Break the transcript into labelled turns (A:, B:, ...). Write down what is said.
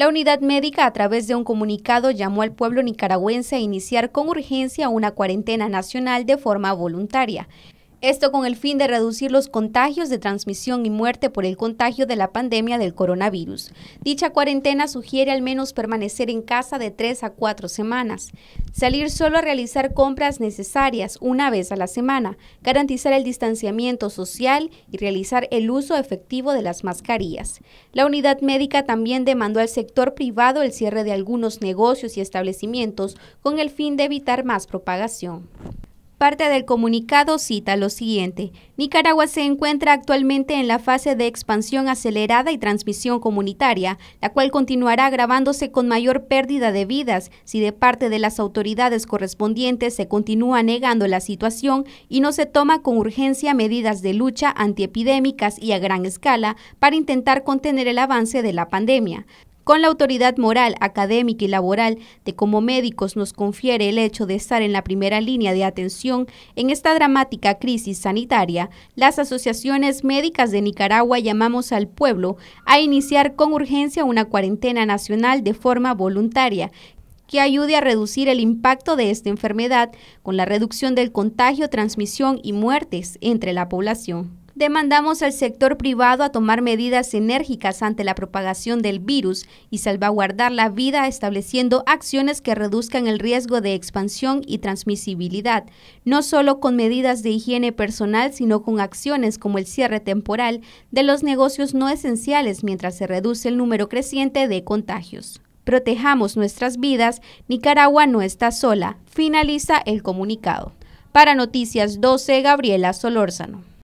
A: La unidad médica a través de un comunicado llamó al pueblo nicaragüense a iniciar con urgencia una cuarentena nacional de forma voluntaria. Esto con el fin de reducir los contagios de transmisión y muerte por el contagio de la pandemia del coronavirus. Dicha cuarentena sugiere al menos permanecer en casa de tres a cuatro semanas, salir solo a realizar compras necesarias una vez a la semana, garantizar el distanciamiento social y realizar el uso efectivo de las mascarillas. La unidad médica también demandó al sector privado el cierre de algunos negocios y establecimientos con el fin de evitar más propagación. Parte del comunicado cita lo siguiente. Nicaragua se encuentra actualmente en la fase de expansión acelerada y transmisión comunitaria, la cual continuará agravándose con mayor pérdida de vidas si de parte de las autoridades correspondientes se continúa negando la situación y no se toma con urgencia medidas de lucha antiepidémicas y a gran escala para intentar contener el avance de la pandemia. Con la autoridad moral, académica y laboral de como médicos nos confiere el hecho de estar en la primera línea de atención en esta dramática crisis sanitaria, las asociaciones médicas de Nicaragua llamamos al pueblo a iniciar con urgencia una cuarentena nacional de forma voluntaria que ayude a reducir el impacto de esta enfermedad con la reducción del contagio, transmisión y muertes entre la población demandamos al sector privado a tomar medidas enérgicas ante la propagación del virus y salvaguardar la vida estableciendo acciones que reduzcan el riesgo de expansión y transmisibilidad, no solo con medidas de higiene personal, sino con acciones como el cierre temporal de los negocios no esenciales mientras se reduce el número creciente de contagios. Protejamos nuestras vidas, Nicaragua no está sola, finaliza el comunicado. Para Noticias 12, Gabriela Solórzano.